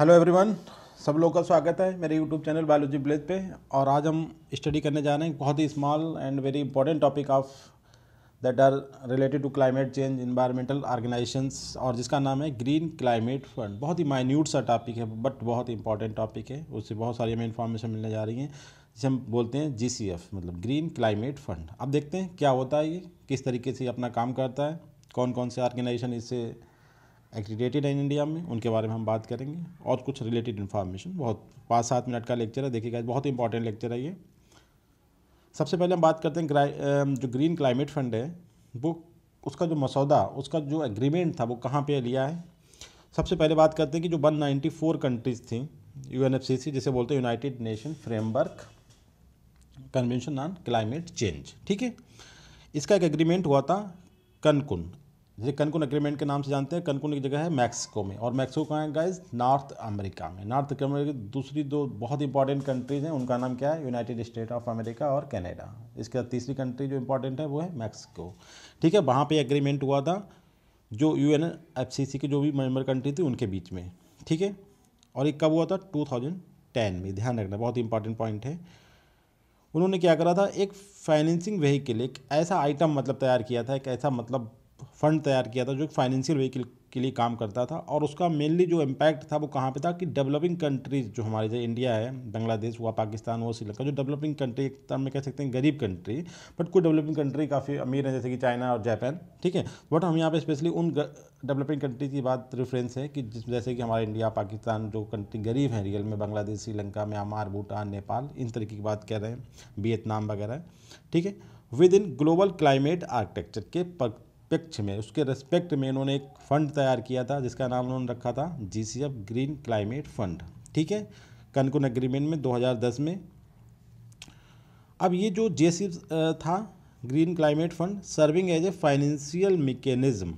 hello everyone सब लोग का स्वागत है मेरे यूट्यूब चैनल बायोलॉजी ब्लेज पे और आज हम स्टडी करने जा रहे हैं बहुत ही small and very important topic of that are related to climate change environmental organisations और जिसका नाम है ग्रीन क्लाइमेट फंड बहुत ही माइन्यूट सा टॉपिक है बट बहुत ही इंपॉर्टेंट टॉपिक है उससे बहुत सारी हमें इन्फॉर्मेशन मिलने जा रही है जिसे हम बोलते हैं जी मतलब ग्रीन क्लाइमेट फंड अब देखते हैं क्या होता है ये किस तरीके से अपना काम करता है कौन कौन से ऑर्गेनाइजेशन इससे एक्रीडेटेड है इंडिया में उनके बारे में हम बात करेंगे और कुछ रिलेटेड इन्फॉर्मेशन बहुत पाँच सात मिनट का लेक्चर है देखिएगा बहुत इंपॉर्टेंट लेक्चर है ये सबसे पहले हम बात करते हैं जो ग्रीन क्लाइमेट फंड है वो उसका जो मसौदा उसका जो एग्रीमेंट था वो कहाँ पर लिया है सबसे पहले बात करते हैं कि जो वन कंट्रीज़ थी यू जिसे बोलते हैं United nation Framework Convention on Climate change ठीक है इसका एक एग्रीमेंट हुआ था कनकुन जिसे कनकुन एग्रीमेंट के नाम से जानते हैं कनकुन एक जगह है मैक्सिको में और मैक्सिको कहाँ है गाइज नॉर्थ अमेरिका में नॉर्थ अमेरिका की दूसरी दो बहुत इंपॉर्टेंट कंट्रीज़ हैं उनका नाम क्या है यूनाइटेड स्टेट ऑफ अमेरिका और कनाडा इसके बाद तीसरी कंट्री जो इंपॉर्टेंट है वो है मैक्सिको ठीक है वहाँ पर एग्रीमेंट हुआ था जो U N F C C की जो भी मेम्बर कंट्री थी उनके बीच में ठीक है और एक कब हुआ था टू थाउजेंड टेन में ध्यान रखना बहुत इंपॉर्टेंट पॉइंट है उन्होंने क्या करा था एक फाइनेंसिंग व्हीकल एक ऐसा आइटम मतलब तैयार किया था एक ऐसा मतलब फंड तैयार किया था जो फाइनेंशियल व्हीकल के लिए काम करता था और उसका मेनली जो इम्पैक्ट था वो कहाँ पे था कि डेवलपिंग कंट्रीज जो हमारे जैसे इंडिया है बांग्लादेश हुआ पाकिस्तान हुआ श्रीलंका जो डेवलपिंग कंट्री एक तरह तो में कह सकते हैं गरीब कंट्री बट कुछ डेवलपिंग कंट्री काफ़ी अमीर हैं जैसे कि चाइना और जापान ठीक है बट हम यहाँ पर स्पेशली उन डेवलपिंग कंट्री की बात रेफरेंस है कि जिस जैसे कि हमारा इंडिया पाकिस्तान जो कंट्री गरीब हैं रियल में बांग्लादेश श्रीलंका म्यांमार भूटान नेपाल इन तरीके की बात कह रहे हैं वियतनाम वगैरह ठीक है within global climate architecture के पक्ष में उसके रेस्पेक्ट में इन्होंने एक फ़ंड तैयार किया था जिसका नाम उन्होंने रखा था जी ग्रीन क्लाइमेट फंड ठीक है कनकुन अग्रीमेंट में 2010 में अब ये जो जे था green climate fund serving as a financial mechanism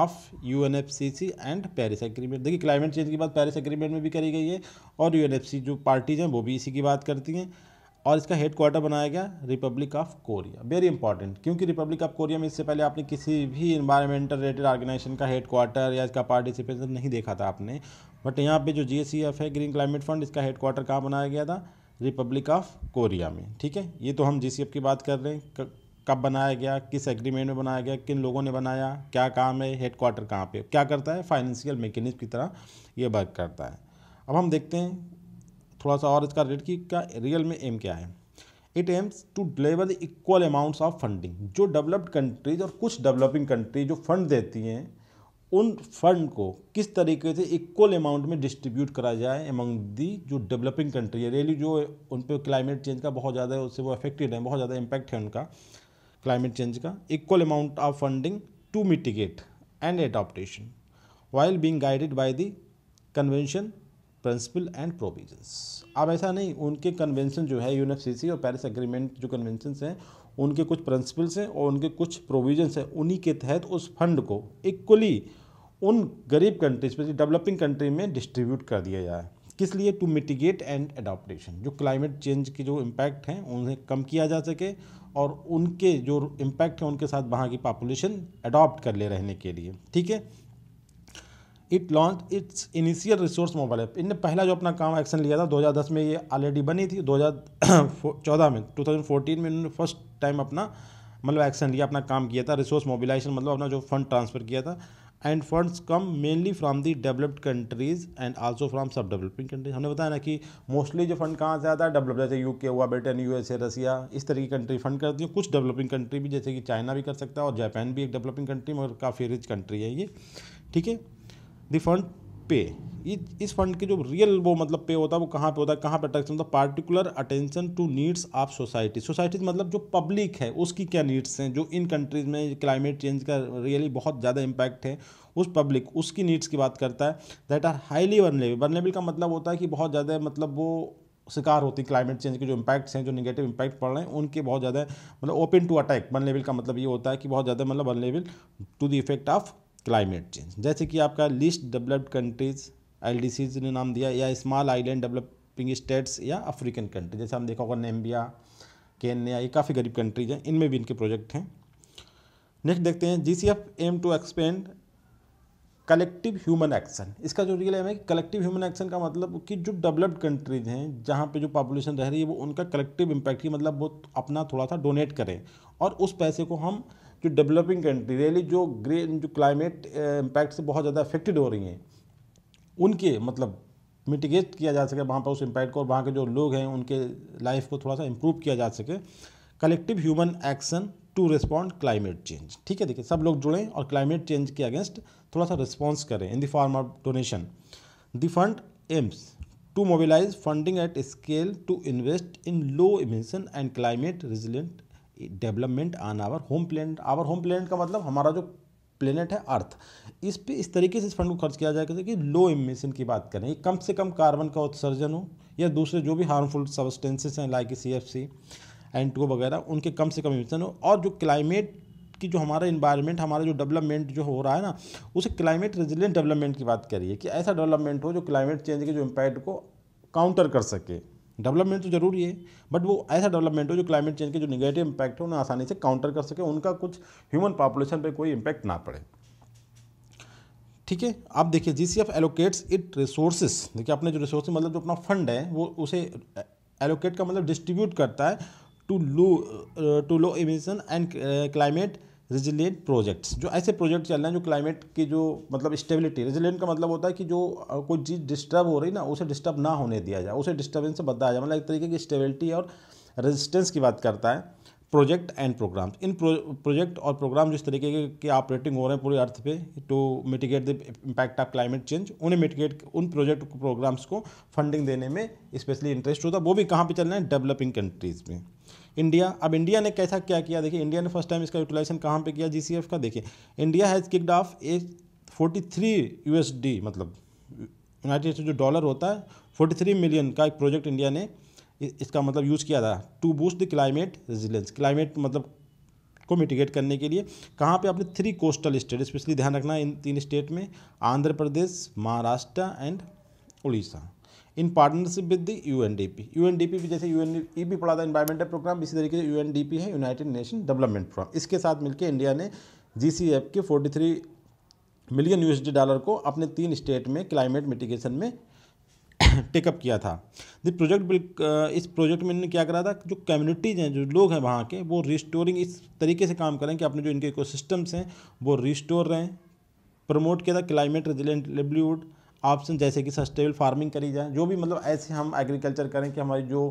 of U and Paris agreement देखिए क्लाइमेट चेंज की बात पेरिस एग्रीमेंट में भी करी गई है और यू एन एफ सी जो पार्टीज हैं वो भी इसी की बात करती हैं और इसका हेड क्वार्टर बनाया गया Republic of Korea very important क्योंकि रिपब्लिक ऑफ कोरिया में इससे पहले आपने किसी भी इन्वायरमेंटल रिलेटेड ऑर्गेनाइजेशन का हेड क्वार्टर या इसका पार्टिसिपेशन नहीं देखा था आपने बट यहाँ पे जो जी e है ग्रीन क्लाइमेट फंड इसका हेड क्वार्टर कहाँ बनाया गया था रिपब्लिक ऑफ कोरिया में ठीक है ये तो हम जी e की बात कर रहे हैं कब बनाया गया किस एग्रीमेंट में बनाया गया किन लोगों ने बनाया क्या काम है हेड क्वार्टर कहाँ पे क्या करता है फाइनेंशियल मैकेनिज्म की तरह ये वर्क करता है अब हम देखते हैं थोड़ा सा और इसका रेट कि क्या रियल में एम क्या है it aims to deliver the equal amounts of funding जो डेवलप्ड कंट्रीज और कुछ डेवलपिंग कंट्री जो फंड देती हैं उन फंड को किस तरीके से इक्वल अमाउंट में डिस्ट्रीब्यूट करा जाए अमंग दी जो डेवलपिंग कंट्री है रियली जो उन पर क्लाइमेट चेंज का बहुत ज़्यादा उससे वो अफेक्टेड है बहुत ज़्यादा इम्पैक्ट है उनका क्लाइमेट चेंज का equal amount of funding to mitigate and adaptation while being guided by the convention principle and provisions अब ऐसा नहीं उनके कन्वेंशन जो है यूएनएफसीसी और पेरिस एग्रीमेंट जो कन्वेंशन हैं उनके कुछ प्रिंसिपल्स हैं और उनके कुछ प्रोविजंस हैं उन्हीं के तहत उस फंड को इक्वली उन गरीब कंट्रीज स्पेशली डेवलपिंग कंट्री में डिस्ट्रीब्यूट कर दिया जाए किस लिए टू मिटिगेट एंड एडाप्टेशन जो क्लाइमेट चेंज के जो इम्पैक्ट हैं उन्हें कम किया जा सके और उनके जो इम्पैक्ट हैं उनके साथ वहाँ की पॉपुलेशन अडॉप्ट कर ले रहने के लिए ठीक है it launch its initial resource mobile app इनने पहला जो अपना काम एक्शन लिया था 2010 में ये ऑलरेडी बनी थी 2014 में 2014 में इन्होंने फर्स्ट टाइम अपना मतलब एक्शन लिया अपना काम किया था रिसोर्स मोबिलाइजेशन मतलब अपना जो फंड ट्रांसफ़र किया था and funds come mainly from the developed countries and also from sub developing countries हमने बताया ना कि मोस्टली जो फंड कहाँ से आता है डेवलप जैसे यूके हुआ Britain U S A Russia इस तरह की कंट्री फंड करती है कुछ डेवलपिंग कंट्री भी जैसे कि चाइना भी कर सकता है और जापान भी एक डेवलपिंग कंट्री मगर काफ़ी रिच कंट्री है ये ठीक है द फंड पे इस फंड के जो रियल वो मतलब पे होता है वो कहाँ पे होता है कहाँ पे टैक्स मतलब particular attention to needs of society societies मतलब जो पब्लिक है उसकी क्या नीड्स हैं जो इन कंट्रीज़ में क्लाइमेट चेंज का रियली बहुत ज़्यादा इम्पैक्ट है उस पब्लिक उसकी नीड्स की बात करता है that are highly vulnerable vulnerable का मतलब होता है कि बहुत ज़्यादा मतलब वो शिकार होती क्लाइमेट चेंज के जो इम्पैक्ट्स हैं जो निगेटिव इम्पैक्ट पड़ रहे हैं उनके बहुत ज़्यादा मतलब open to attack one level का मतलब ये होता है कि बहुत ज़्यादा मतलब one level to the effect of climate change जैसे कि आपका लिस्ट डेवलप्ड कंट्रीज़ एल ने नाम दिया या स्मॉल आइलैंड डेवलपिंग स्टेट्स या अफ्रीकन कंट्री जैसे हम देखा होगा नेम्बिया केन्या ये काफ़ी गरीब कंट्रीज हैं इनमें भी इनके प्रोजेक्ट हैं नेक्स्ट देखते हैं G C F aim to expand collective human action इसका जो रियल एम है कलेक्टिव ह्यूमन एक्शन का मतलब कि जो डेवलप्ड कंट्रीज हैं जहाँ पे जो पॉपुलेशन रह रही है वो उनका कलेक्टिव इम्पैक्ट ही मतलब वो अपना थोड़ा सा डोनेट करें और उस पैसे को हम जो डेवलपिंग कंट्री रियली जो ग्रे जो क्लाइमेट इम्पैक्ट से बहुत ज़्यादा अफेक्टेड हो रही हैं उनके मतलब मिटिगेट किया जा सके वहाँ पर उस इम्पैक्ट को और वहाँ के जो लोग हैं उनके लाइफ को थोड़ा सा इम्प्रूव किया जा सके collective human action to respond climate change ठीक है देखिए सब लोग जुड़ें और क्लाइमेट चेंज के अगेंस्ट थोड़ा सा रिस्पॉन्स करें in the form of donation the fund aims to mobilise funding at scale to invest in low emission and climate resilient development on our home planet our home planet का मतलब हमारा जो planet है अर्थ इस पे इस तरीके से इस फंड को खर्च किया जाएगा कि लो इमिशन की बात करें कम से कम कार्बन का उत्सर्जन हो या दूसरे जो भी हार्मफुल सबस्टेंसेस हैं like C F C and two वगैरह उनके कम से कम इमिशन हो और जो क्लाइमेट कि जो हमारा इन्वायरमेंट हमारा जो डेवलपमेंट जो हो रहा है ना उसे क्लाइमेट रेजिलेंट डेवलपमेंट की बात करिए कि ऐसा डेवलपमेंट हो जो क्लाइमेट चेंज के जो इम्पैक्ट को काउंटर कर सके डेवलपमेंट तो जरूरी है बट वो ऐसा डेवलपमेंट हो जो क्लाइमेट चेंज के जो निगेटिव इम्पैक्ट है उन्हें आसानी से काउंटर कर सके उनका कुछ ह्यूमन पॉपुलेशन पर कोई इम्पैक्ट ना पड़े ठीक है आप देखिए G C F allocates it resources देखिए अपने जो रिसोर्स मतलब जो अपना फंड है वो उसे एलोकेट का मतलब डिस्ट्रीब्यूट करता है to low to low emission and climate resilient projects जो ऐसे प्रोजेक्ट चल रहे हैं जो क्लाइमेट की जो मतलब स्टेबिलिटी रिजिलेंट का मतलब होता है कि जो कोई चीज़ डिस्टर्ब हो रही ना उसे डिस्टर्ब ना होने दिया जाए उसे डिस्टर्बेंस से बदला जाए मतलब एक तरीके की स्टेबिलिटी और रेजिस्टेंस की बात करता है प्रोजेक्ट एंड प्रोग्राम्स इन प्रोजेक्ट और प्रोग्राम जिस तरीके के ऑपरेटिंग हो रहे हैं पूरे अर्थ पे to mitigate the impact of climate change उन्हें मिटिगेट उन प्रोजेक्ट प्रोग्राम्स को फंडिंग देने में स्पेशली इंटरेस्ट होता है वो भी कहाँ पे चल रहे हैं डेवलपिंग कंट्रीज़ में इंडिया अब इंडिया ने कैसा क्या किया देखिए इंडिया ने फर्स्ट टाइम इसका यूटिलाइजेशन कहाँ पे किया जीसीएफ का देखिए इंडिया हैज़ किड of a forty three USD मतलब यूनाइटेड स्टेट जो डॉलर होता है फोर्टी थ्री मिलियन का एक प्रोजेक्ट इंडिया ने इसका मतलब यूज़ किया था to boost the climate resilience climate मतलब को मिटिगेट करने के लिए कहाँ पे आपने थ्री कोस्टल स्टेट स्पेशली ध्यान रखना है इन तीन स्टेट में Andhra Pradesh Maharashtra and Orissa in partnership with the U N D P U N D P भी जैसे यू एन ई भी पढ़ा था इन्वायरमेंटल प्रोग्राम इसी तरीके से यू एन डी पी है यूनाइटेड नेशन डेवलपमेंट प्रोग्राम इसके साथ मिलकर इंडिया ने जी सी एफ के forty three million USD dollar को अपने तीन स्टेट में क्लाइमेट मिटिगेशन में टेकअप किया था द प्रोजेक्ट uh, इस प्रोजेक्ट में इन्होंने क्या करा था जो कम्युनिटीज़ हैं जो लोग हैं वहाँ के वो रिस्टोरिंग इस तरीके से काम करें कि अपने जो इनके इकोसिस्टम्स हैं वो रिस्टोर रहें प्रमोट किया था क्लाइमेट रेजिलेंट लेवलीवुड ऑप्शन जैसे कि सस्टेबल फार्मिंग करी जाए जो भी मतलब ऐसे हम एग्रीकल्चर करें कि हमारी जो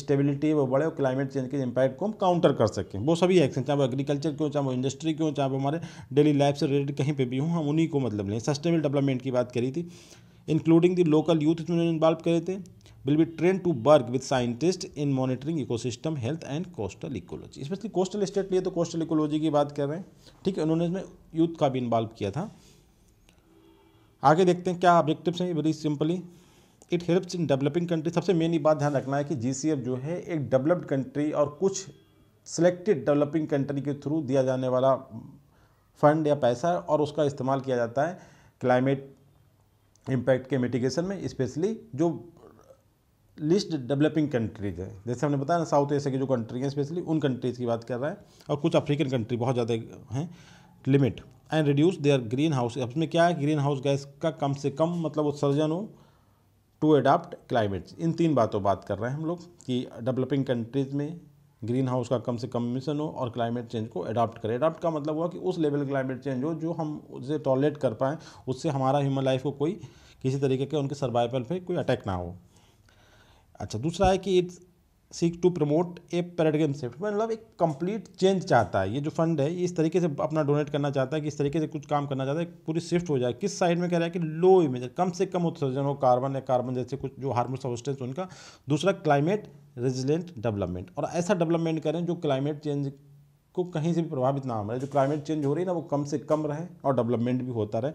स्टेबिलिटी है वो बढ़े और क्लाइमेट चेंज के इम्पैक्ट को हम काउंटर कर सकें वो सभी एक्शन चाहे वो एग्रीकल्चर क्यों चाहे वो इंडस्ट्री क्यों चाहे वो हमारे डेली लाइफ से रिलेटेड कहीं पर भी हों हम उन्हीं को मतलब लें सस्टेबल डेवलपमेंट की बात करी थी इंक्लूडिंग द लोकल यूथ इसमें इन्वॉल्व करे थे will be train to work with scientist in monitoring ecosystem health and coastal ecology specially coastal state लिए तो कोस्टल इकोलॉजी की बात कर रहे हैं ठीक है उन्होंने इसमें यूथ का भी इन्वॉल्व किया था आगे देखते हैं क्या ऑब्जेक्टिव्स हैं very simply it helps in developing country सबसे मेन बात ध्यान रखना है कि जी जो है एक डेवलप्ड कंट्री और कुछ सिलेक्टेड डेवलपिंग कंट्री के थ्रू दिया जाने वाला फंड या पैसा और उसका इस्तेमाल किया जाता है क्लाइमेट इम्पैक्ट के मिटिगेशन में स्पेशली जो लिस्ट डेवलपिंग कंट्रीज है जैसे हमने बताया ना साउथ एशिया की जो कंट्री हैं स्पेशली उन कंट्रीज़ की बात कर रहा है और कुछ अफ्रीकन कंट्री बहुत ज़्यादा हैं limit and reduce their greenhouse इसमें क्या है ग्रीन हाउस गैस का कम से कम मतलब उत्सर्जन हो टू एडाप्ट क्लाइमेट इन तीन बातों बात कर रहे हैं हम लोग कि डेवलपिंग कंट्रीज़ में ग्रीन हाउस का कम से कम मिशन हो और क्लाइमेट चेंज को अडाप्ट करें अडाप्ट का मतलब हुआ कि उस लेवल क्लाइमेट चेंज हो जो हम उसे टॉलेट कर पाएँ उससे हमारा ह्यूमन लाइफ को कोई किसी तरीके के उनके सर्वाइवल पे कोई अटैक ना हो अच्छा दूसरा है कि it's seek to promote a paradigm shift मतलब एक कंप्लीट चेंज चाहता है ये जो फंड है इस तरीके से अपना डोनेट करना चाहता है कि इस तरीके से कुछ काम करना चाहता है पूरी शिफ्ट हो जाए किस साइड में कह रहा है कि लो इमेज कम से कम उत्सर्जन हो कार्बन या कार्बन जैसे कुछ जो हार्मफुल सबस्टेंस उनका दूसरा क्लाइमेट रेजिलेंट डेवलपमेंट और ऐसा डेवलपमेंट करें जो क्लाइमेट चेंज को कहीं से भी प्रभावित ना हो रहे मतलब जो क्लाइमेट चेंज हो रही है ना वो कम से कम रहे और डेवलपमेंट भी होता रहे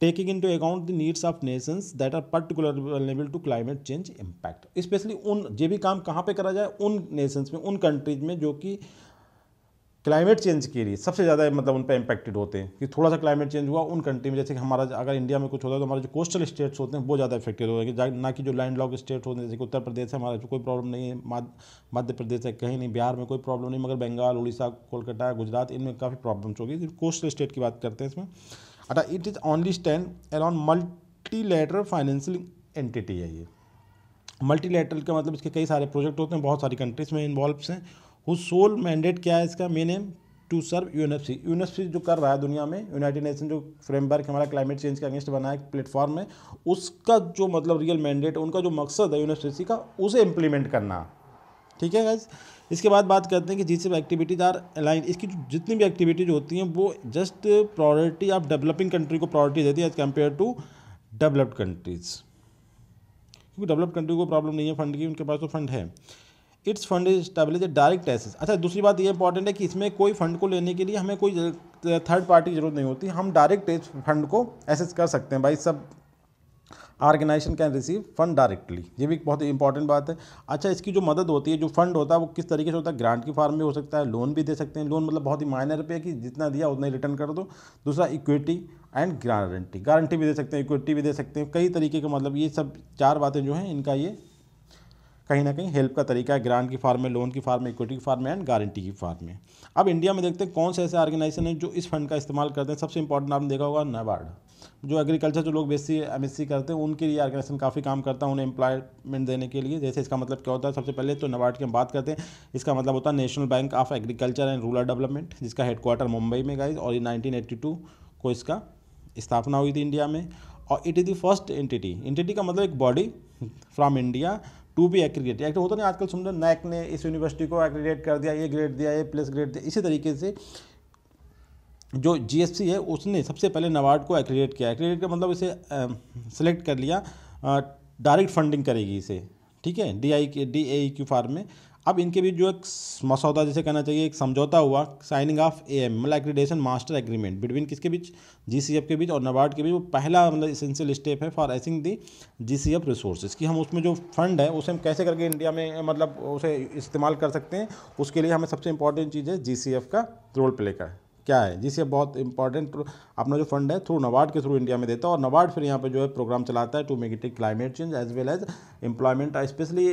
taking into account the needs of nations that are particular level to climate change impact specially उन जो भी काम कहाँ पे करा जाए उन नेशंस में उन कंट्रीज में जो कि क्लाइमेट चेंज के लिए सबसे ज़्यादा मतलब उन पर इम्पैक्टेड होते हैं कि थोड़ा सा क्लाइमेट चेंज हुआ उन कंट्री में जैसे कि हमारा अगर इंडिया में कुछ होता है तो हमारे जो कोस्टल स्टेट्स होते हैं वो ज़्यादा इफेक्टेड जाएंगे ना कि जो लैंड लॉक स्टेट होते हैं जैसे कि उत्तर प्रदेश है हमारा तो कोई प्रॉब्लम नहीं है मध्य प्रदेश है कहीं नहीं बिहार में कोई प्रॉब्लम नहीं मगर बंगाल उड़ीसा कोलकाता गुजरात इनमें काफ़ी प्रॉब्लम्स होगी कोस्टल स्टेट की बात करते हैं इसमें अटा it is only stand around multilateral financial entity है ये मल्टीलेटरल का मतलब इसके कई सारे प्रोजेक्ट होते हैं बहुत सारी कंट्रीज में इन्वॉल्व हैं वो सोल मैंडेट क्या है इसका main aim to serve UNFC UNFC जो कर रहा है दुनिया में यूनाइटेड नेशन जो फ्रेमवर्क हमारा क्लाइमेट चेंज के अगेंस्ट बना है प्लेटफॉर्म है उसका जो मतलब रियल मैंडेट उनका जो मकसद है यूएनएफसी का उसे इम्प्लीमेंट करना ठीक है गाइज इसके बाद बात करते हैं कि जी एक्टिविटीज़ आर अलाइन इसकी जितनी भी एक्टिविटीज़ होती हैं वो जस्ट प्रायोरिटी आप डेवलपिंग कंट्री को प्रायोरिटी देती है as compare to developed countries क्योंकि डेवलप्ड कंट्री को प्रॉब्लम नहीं है फंड की उनके पास तो फंड है it's fund is stabilise direct access अच्छा दूसरी बात ये इंपॉर्टेंट है कि इसमें कोई फंड को लेने के लिए हमें कोई थर्ड पार्टी की जरूरत नहीं होती हम डायरेक्ट फंड को एसेस कर सकते हैं भाई सब organisation can receive fund directly ये भी एक बहुत इंपॉर्टेंट बात है अच्छा इसकी जो मदद होती है जो फंड होता है वो किस तरीके से होता है ग्रांट की फार्म में हो सकता है लोन भी दे सकते हैं लोन मतलब बहुत ही माइनर पे है कि जितना दिया उतना ही रिटर्न कर दो दूसरा इक्विटी एंड गारंटी गारंटी भी दे सकते हैं इक्विटी भी दे सकते हैं कई तरीके का मतलब ये सब चार बातें जो हैं इनका ये कहीं ना कहीं हेल्प का तरीका है ग्रांट की फार्म में लोन की फार्म में इक्विटी की फार्म में एंड गारंटी की फार्म में अब इंडिया में देखते हैं कौन से ऐसे ऑर्गेनाइजेशन हैं जो इस फंड का इस्तेमाल करते हैं सबसे इंपॉर्टेंट आपने देखा होगा नाबार्ड जो एग्रीकल्चर जो लोग बेसी एम करते हैं उनके लिए ऑर्गेनाइजेशन काफ़ी काम करता है उन्हें एम्प्लॉयमेंट देने के लिए जैसे इसका मतलब क्या होता है सबसे पहले तो नवाड की हम बात करते हैं इसका मतलब होता है national bank of agriculture and rural development जिसका हेडक्वार्टर मुंबई में गई और ये नाइनटीन को इसका स्थापना हुई थी इंडिया में और it is the first entity entity का मतलब एक body from India to be aggregate act होता नहीं आजकल सुन रहे नैक ने इस यूनिवर्सिटी को एग्रीगेट कर दिया ये ग्रेड दिया ये प्लस ग्रेड दिया इसी तरीके से जो जीएससी है उसने सबसे पहले नवार्ड को एक्रेडिट किया एक्रेडिट का मतलब इसे सेलेक्ट कर लिया डायरेक्ट फंडिंग करेगी इसे ठीक है डी आई के डी ए क्यू फार्म में अब इनके बीच जो एक मसौदा जैसे कहना चाहिए एक समझौता हुआ साइनिंग ऑफ ए एम मतलब एक्रीडेशन मास्टर एग्रीमेंट बिटवीन किसके बीच जी सी एफ के बीच और नबार्ड के बीच वो पहला मतलब इसेंशियल स्टेप है for accessing the G C F resource कि हम उसमें जो फंड है उसे हम कैसे करके इंडिया में मतलब उसे इस्तेमाल कर सकते हैं उसके लिए हमें सबसे इंपॉर्टेंट चीज़ है जी सी एफ का रोल प्ले का क्या है जिसे बहुत इंपॉर्टेंट अपना जो फंड है थ्रू नवार्ड के थ्रू इंडिया में देता है और नवार्ड फिर यहाँ पे जो है प्रोग्राम चलाता है to make it climate change as well as employment specially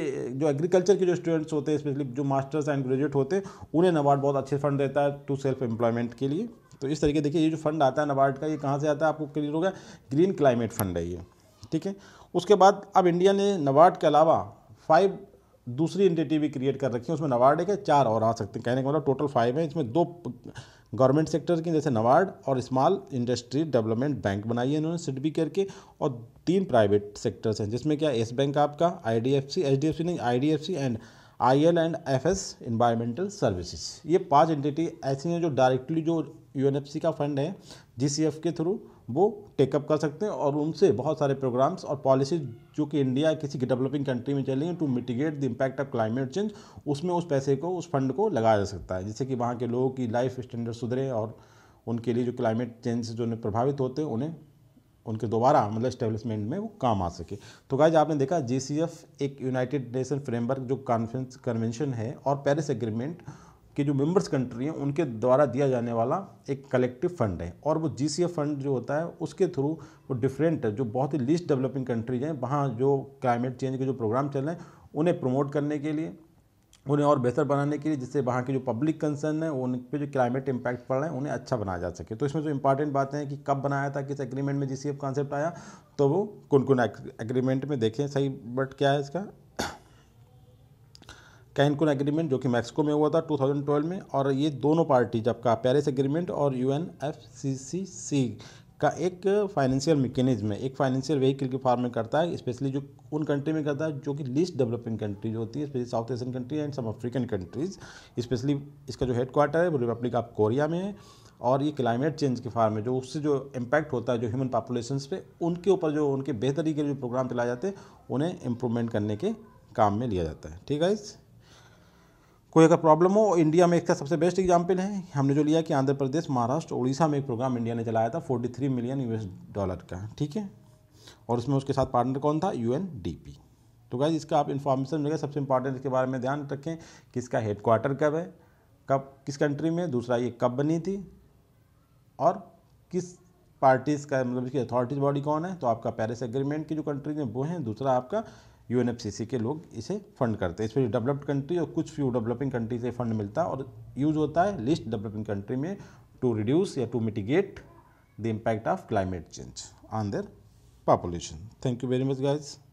जो एग्रीकल्चर के जो स्टूडेंट्स होते हैं स्पेशली जो मास्टर्स एंड ग्रेजुएट होते हैं उन्हें नवार्ड बहुत अच्छे फंड देता है टू सेल्फ एम्प्लॉयमेंट के लिए तो इस तरीके देखिए ये जो फंड आता है नवार्ड का ये कहाँ से आता है आपको क्लियर होगा ग्रीन क्लाइमेट फंड है ये ठीक है उसके बाद अब इंडिया ने नवार्ड के अलावा फाइव दूसरी एंटिटी भी क्रिएट कर रखी है उसमें नवार्ड एक है चार और आ सकते हैं कहने का मतलब टोटल फाइव है इसमें दो गवर्नमेंट सेक्टर की जैसे नवार्ड और स्मॉल इंडस्ट्री डेवलपमेंट बैंक बनाई है इन्होंने सिडबी करके और तीन प्राइवेट सेक्टर्स हैं जिसमें क्या एस बैंक आपका I D F C H D F C नहीं I D F C and I L and F S environmental services ये पांच एंटिटी ऐसी हैं जो डायरेक्टली जो यू एन एफ सी का फंड है जी सी एफ के थ्रू वो टेकअप कर सकते हैं और उनसे बहुत सारे प्रोग्राम्स और पॉलिसीज जो कि इंडिया किसी डेवलपिंग कंट्री में चल रही हैं to mitigate the impact of climate change उसमें उस पैसे को उस फंड को लगाया जा सकता है जिससे कि वहाँ के लोगों की लाइफ स्टैंडर्ड सुधरे और उनके लिए जो क्लाइमेट चेंज से जो प्रभावित होते हैं उन्हें उनके दोबारा मतलब स्टेब्लिशमेंट में वो काम आ सके तो गाइज आपने देखा जी एक यूनाइटेड नेशन फ्रेमवर्क जो कॉन्फ्रेंस कन्वेंशन है और पेरिस एग्रीमेंट के जो मेंबर्स कंट्री हैं उनके द्वारा दिया जाने वाला एक कलेक्टिव फंड है और वो जी फंड जो होता है उसके थ्रू वो डिफरेंट जो बहुत ही लीस्ट डेवलपिंग कंट्रीज हैं वहाँ जो क्लाइमेट चेंज के जो प्रोग्राम चल रहे हैं उन्हें प्रमोट करने के लिए उन्हें और बेहतर बनाने के लिए जिससे वहाँ के जो पब्लिक कंसर्न है उन पर जो क्लाइमेट इम्पैक्ट पड़ रहे हैं उन्हें अच्छा बनाया जा सके तो इसमें जो इंपॉर्टेंट बातें हैं कि कब बनाया था किस एग्रीमेंट में जी कॉन्सेप्ट आया तो वो कौन कौन एग्रीमेंट में देखें सही बट क्या है इसका कैनकुन एग्रीमेंट जो कि मैक्सिको में हुआ था 2012 में और ये दोनों पार्टी आपका पेरिस एग्रीमेंट और यू एन का एक फाइनेंशियल मैकेनिज्म है एक फाइनेंशियल व्हीकल के फॉर्म में करता है स्पेशली जो उन कंट्री में करता है जो कि लीस्ट डेवलपिंग कंट्रीज होती है specially South Asian country and some African countries specially इसका जो हेड क्वार्टर है वो रिपब्लिक ऑफ कोरिया में है और ये क्लाइमेट चेंज के फार्म में जो उससे जो इम्पैक्ट होता है जो ह्यूमन पॉपुलेशन पे उनके ऊपर जो उनके बेहतरी के जो प्रोग्राम चलाए जाते हैं उन्हें इम्प्रूवमेंट करने के काम में लिया जाता है ठीक है इस कोई अगर प्रॉब्लम हो इंडिया में इसका सबसे बेस्ट एग्जाम्पल है हमने जो लिया कि आंध्र प्रदेश महाराष्ट्र उड़ीसा में एक प्रोग्राम इंडिया ने चलाया था 43 मिलियन यूएस डॉलर का ठीक है और उसमें उसके साथ पार्टनर कौन था यू तो गाइज इसका आप इन्फॉर्मेशन मिलेगा सबसे इंपॉर्टेंट इसके बारे में ध्यान रखें कि इसका हेडक्वार्टर कब है कब किस कंट्री में दूसरा ये कब बनी थी और किस पार्टीज़ का मतलब इसकी अथॉरिटीज़ बॉडी कौन है तो आपका पेरिस एग्रीमेंट की जो कंट्रीज हैं वो हैं दूसरा आपका यू के लोग इसे फंड करते हैं इसमें डेवलप्ड कंट्री और कुछ फ्यू डेवलपिंग कंट्री से फंड मिलता है और यूज होता है लिस्ट डेवलपिंग कंट्री में टू रिड्यूस या to mitigate the impact of climate change on their population thank you very much guys